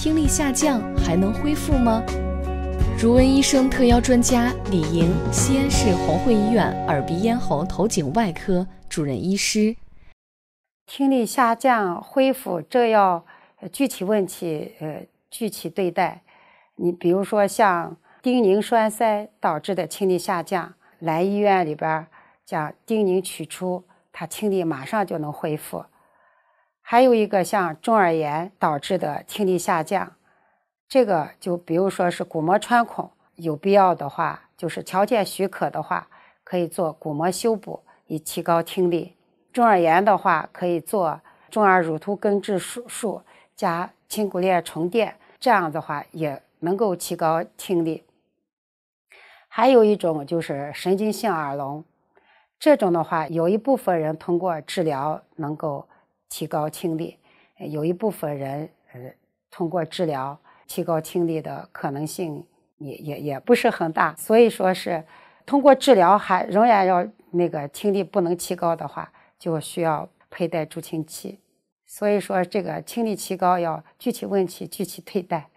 听力下降还能恢复吗？如闻医生特邀专家李莹，西安市红会医院耳鼻咽喉头颈外科主任医师。听力下降恢复，这要具体问题呃具体对待。你比如说像耵聍栓塞导致的听力下降，来医院里边儿将耵聍取出，他听力马上就能恢复。还有一个像中耳炎导致的听力下降，这个就比如说是鼓膜穿孔，有必要的话，就是条件许可的话，可以做鼓膜修补，以提高听力。中耳炎的话，可以做中耳乳突根治术术加清骨裂重建，这样的话也能够提高听力。还有一种就是神经性耳聋，这种的话，有一部分人通过治疗能够。提高听力，有一部分人呃通过治疗提高听力的可能性也也也不是很大，所以说是通过治疗还仍然要那个听力不能提高的话，就需要佩戴助听器。所以说这个听力提高要具体问题具体对待。